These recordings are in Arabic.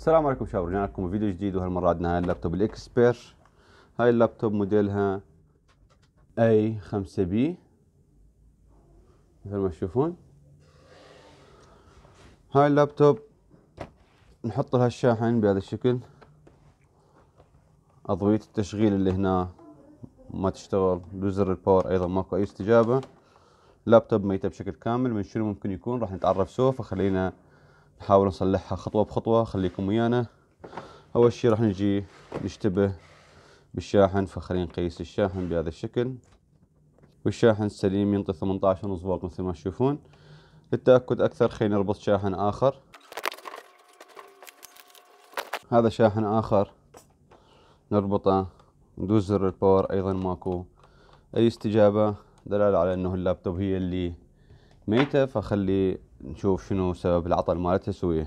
السلام عليكم شباب رجعنا لكم فيديو جديد وهالمرة عندنا هاي اللابتوب الاكسبير هاي اللابتوب موديلها اي 5 بي مثل ما تشوفون هاي اللابتوب نحط لها الشاحن بهذا الشكل أضوية التشغيل اللي هنا ما تشتغل لوزر الباور أيضا ماكو أي استجابة لابتوب ميتة بشكل كامل من شنو ممكن يكون راح نتعرف سوف فخلينا نحاول نصلحها خطوة بخطوة خليكم ويانا أول شي راح نجي نشتبه بالشاحن فخلينا نقيس الشاحن بهذا الشكل والشاحن السليم ينطي 18 ونص فولت مثل ما تشوفون للتأكد أكثر خلينا نربط شاحن آخر هذا شاحن آخر نربطه ندوس زر الباور أيضا ماكو أي استجابة دلالة على أنه اللابتوب هي اللي ميتة فخلي نشوف شنو سبب العطل مالتها سويه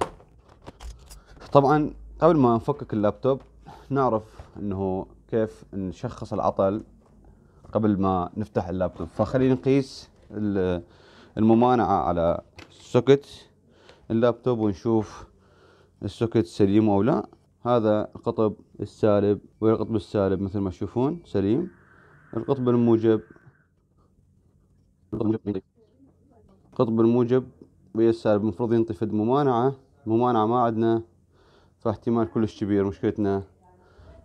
طبعا قبل ما نفكك اللابتوب نعرف انه كيف نشخص العطل قبل ما نفتح اللابتوب فخلينا نقيس الممانعة على سوكت اللابتوب ونشوف السوكت سليم او لا هذا القطب السالب والقطب السالب مثل ما تشوفون سليم القطب الموجب القطب الموجب ويسار المفروض ينطي فد ممانعة ممانعة ما عندنا فاحتمال كلش كبير مشكلتنا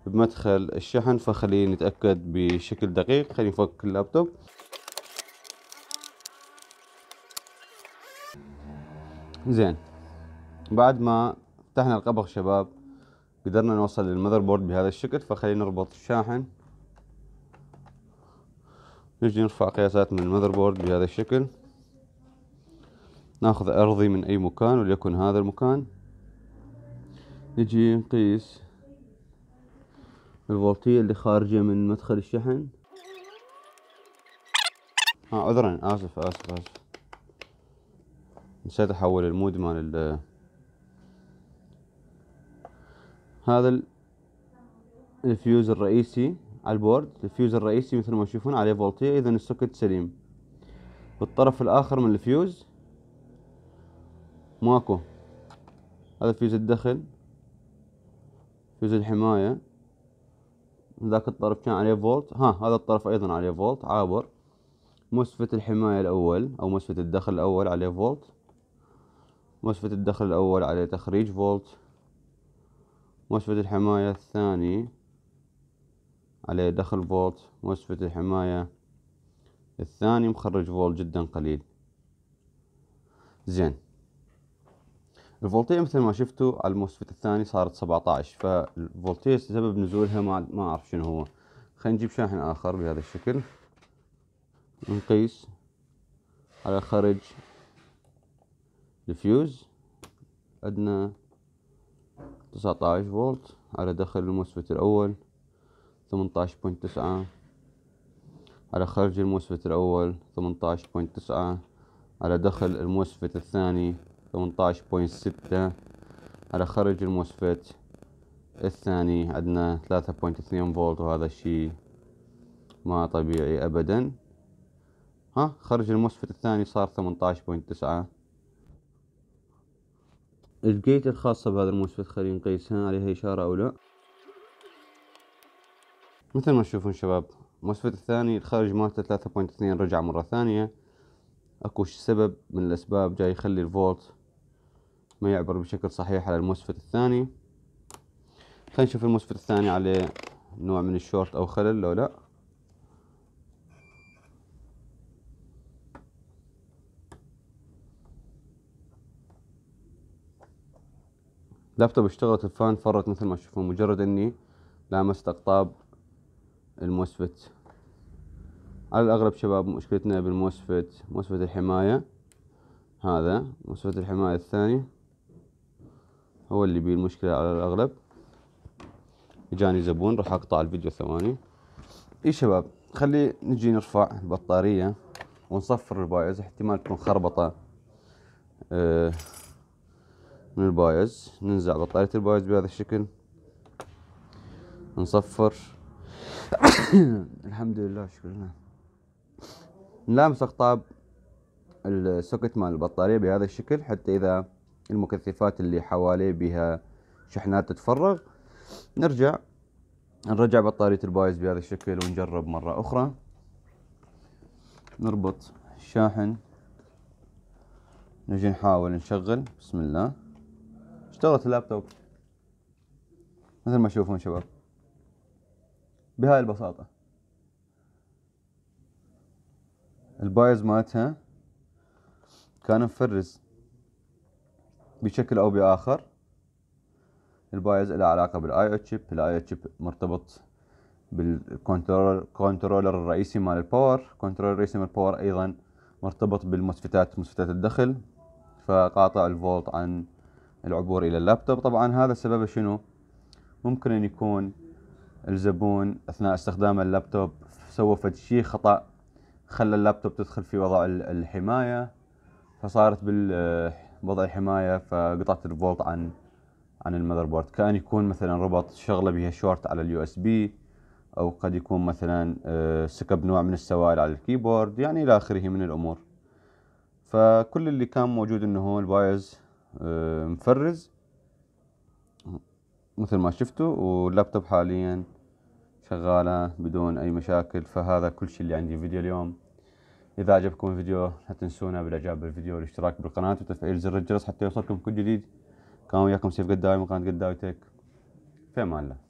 بمدخل الشحن فخلي نتأكد بشكل دقيق خلينا نفك اللابتوب زين بعد ما فتحنا القبغ شباب قدرنا نوصل للمذر بورد بهذا الشكل فخلينا نربط الشاحن نجي نرفع قياسات من المذر بورد بهذا الشكل ناخذ أرضي من أي مكان وليكن هذا المكان نجي نقيس الفولتية اللي خارجة من مدخل الشحن ها آه عذرا آسف آسف آسف نسيت أحول المود مال هذا الفيوز الرئيسي على البورد الفيوز الرئيسي مثل ما تشوفون عليه فولتية إذا السوكت سليم بالطرف الآخر من الفيوز ماكو هذا فيوز الدخل فيوز الحماية ذاك الطرف كان عليه فولت ها هذا الطرف ايضا عليه فولت عابر مسفت الحماية الاول او مسفت الدخل الاول عليه فولت مسفت الدخل الاول عليه تخريج فولت مسفت الحماية الثاني عليه دخل فولت مسفت الحماية الثاني مخرج فولت جدا قليل زين الفولتيه مثل ما شفتوا على الموسفيت الثاني صارت 17 فالفولتيه سبب نزولها ما ما اعرف شنو هو خلينا نجيب شاحن اخر بهذا الشكل نقيس على خرج الفيوز عندنا 19 فولت على دخل الموسفيت الاول 18.9 على خرج الموسفيت الاول 18.9 على دخل الموسفيت الثاني 18.6 على خرج الموسفت الثاني عندنا 3.2 فولت وهذا الشيء ما طبيعي ابدا ها خرج الموسفت الثاني صار 18.9 الجيت الخاصة بهذا الموسفت خلينا نقيسها عليها إشارة أو لا مثل ما تشوفون شباب الموسفت الثاني الخارج مالته ثلاثة بوينت اثنين رجع مرة ثانية اكو سبب من الأسباب جاي يخلي الفولت ما يعبر بشكل صحيح على الموسفت الثاني خلينا نشوف الموسفت الثاني عليه نوع من الشورت او خلل لو لا اللابتوب اشتغلت الفان فرت مثل ما تشوفون مجرد اني لامست اقطاب الموسفت على الاغلب شباب مشكلتنا بالموسفت موسفت الحماية هذا موسفت الحماية الثاني هو اللي بيه المشكلة على الأغلب اجاني زبون راح اقطع الفيديو ثواني اي شباب خلي نجي نرفع البطارية ونصفر البايز احتمال تكون خربطة آه، من البايز ننزع بطارية البايز بهذا الشكل نصفر الحمد لله شكرا نلامس اقطاب السوكت مال البطارية بهذا الشكل حتى اذا المكثفات اللي حواليه بها شحنات تتفرغ نرجع نرجع بطارية البايز بهذا الشكل ونجرب مرة أخرى نربط الشاحن نجي نحاول نشغل بسم الله اشتغلت اللابتوب مثل ما تشوفون شباب بهاي البساطة البايز مالتها كان مفرز بشكل أو بآخر البايز له علاقة بالاي او تشيب الاي او تشيب مرتبط بالكنترولر الرئيسي مال الباور كنترولر الرئيسي مال الباور أيضا مرتبط بالمسفتات مسفتات الدخل فقاطع الفولت عن العبور إلى اللابتوب طبعا هذا سببه شنو ممكن أن يكون الزبون أثناء استخدام اللابتوب سوى فد شيء خطأ خلى اللابتوب تدخل في وضع الحماية فصارت بال وضع حمايه فقطعت الفولت عن عن المذر بورد كان يكون مثلا ربط شغله بها شورت على اليو اس بي او قد يكون مثلا آه، سكب نوع من السوائل على الكيبورد يعني الى اخره من الامور فكل اللي كان موجود انه هو الوايرز آه، مفرز مثل ما شفتوا واللابتوب حاليا شغاله بدون اي مشاكل فهذا كل شيء اللي عندي فيديو اليوم إذا عجبكم الفيديو لا تنسونا بالإعجاب بالفيديو والاشتراك بالقناة وتفعيل زر الجرس حتى يوصلكم كل جديد كان وياكم سيف قداوي من قناة قداوي تك في أمان الله